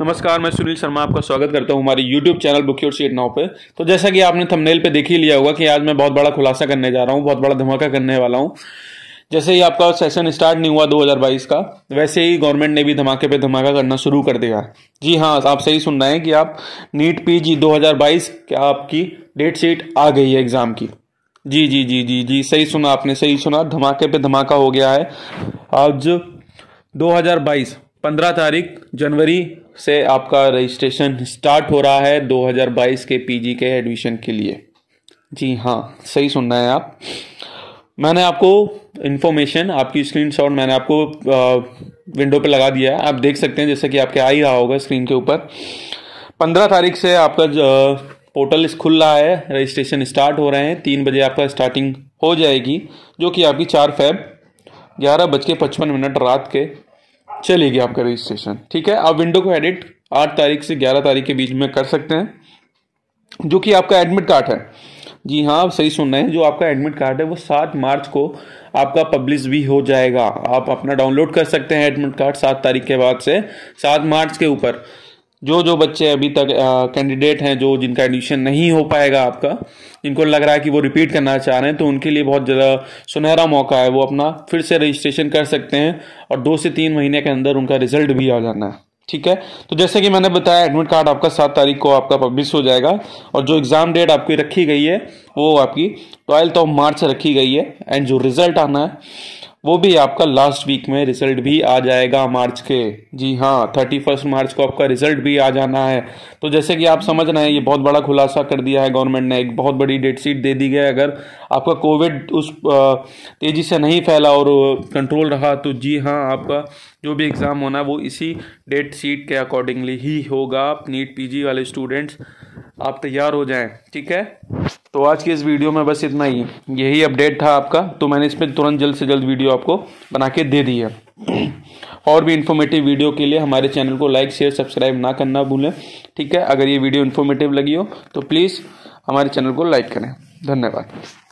नमस्कार मैं सुनील शर्मा आपका स्वागत करता हूं हमारे YouTube channel book your seat now पे तो जैसा कि आपने थंबनेल पे देख ही लिया होगा कि आज मैं बहुत बड़ा खुलासा करने जा रहा हूं बहुत बड़ा धमाका करने वाला हूं जैसे ही आपका सेशन स्टार्ट नहीं हुआ 2022 का वैसे ही गवर्नमेंट ने भी धमाके पे धमाका करना शुरू कर दिया जी हाँ आप सही सुन रहे हैं कि आप नीट पी जी दो आपकी डेट शीट आ गई है एग्ज़ाम की जी जी जी जी जी सही सुना आपने सही सुना धमाके पे धमाका हो गया है आज दो 15 तारीख जनवरी से आपका रजिस्ट्रेशन स्टार्ट हो रहा है 2022 के पीजी के एडमिशन के लिए जी हाँ सही सुन रहे हैं आप मैंने आपको इन्फॉर्मेशन आपकी स्क्रीन शॉट मैंने आपको विंडो पे लगा दिया है आप देख सकते हैं जैसे कि आपके आ ही रहा होगा स्क्रीन के ऊपर पंद्रह तारीख से आपका पोर्टल खुल रहा है रजिस्ट्रेशन स्टार्ट हो रहे हैं तीन बजे आपका स्टार्टिंग हो जाएगी जो कि आपकी चार फैब ग्यारह बज के पचपन मिनट रात के चलेगी आपका रजिस्ट्रेशन ठीक है आप विंडो को एडिट आठ तारीख से ग्यारह तारीख के बीच में कर सकते हैं जो कि आपका एडमिट कार्ड है जी हाँ आप सही सुन रहे हैं जो आपका एडमिट कार्ड है वो सात मार्च को आपका पब्लिश भी हो जाएगा आप अपना डाउनलोड कर सकते हैं एडमिट कार्ड सात तारीख के बाद से सात मार्च के ऊपर जो जो बच्चे अभी तक कैंडिडेट हैं जो जिनका एडमिशन नहीं हो पाएगा आपका जिनको लग रहा है कि वो रिपीट करना चाह रहे हैं तो उनके लिए बहुत ज़्यादा सुनहरा मौका है वो अपना फिर से रजिस्ट्रेशन कर सकते हैं और दो से तीन महीने के अंदर उनका रिजल्ट भी आ जाना है ठीक है तो जैसे कि मैंने बताया एडमिट कार्ड आपका सात तारीख को आपका पब्लिश हो जाएगा और जो एग्ज़ाम डेट आपकी रखी गई है वो आपकी ट्वेल्थ ऑफ मार्च रखी गई है एंड जो रिजल्ट आना है वो भी आपका लास्ट वीक में रिजल्ट भी आ जाएगा मार्च के जी हाँ थर्टी फर्स्ट मार्च को आपका रिजल्ट भी आ जाना है तो जैसे कि आप समझ रहे हैं ये बहुत बड़ा खुलासा कर दिया है गवर्नमेंट ने एक बहुत बड़ी डेट शीट दे दी है अगर आपका कोविड उस तेज़ी से नहीं फैला और कंट्रोल रहा तो जी हाँ आपका जो भी एग्ज़ाम होना वो इसी डेट शीट के अकॉर्डिंगली ही होगा नीट पी वाले स्टूडेंट्स आप तैयार हो जाएं ठीक है तो आज की इस वीडियो में बस इतना ही यही अपडेट था आपका तो मैंने इसमें तुरंत जल्द से जल्द वीडियो आपको बना के दे दी है और भी इन्फॉर्मेटिव वीडियो के लिए हमारे चैनल को लाइक शेयर सब्सक्राइब ना करना भूलें ठीक है अगर ये वीडियो इन्फॉर्मेटिव लगी हो तो प्लीज़ हमारे चैनल को लाइक करें धन्यवाद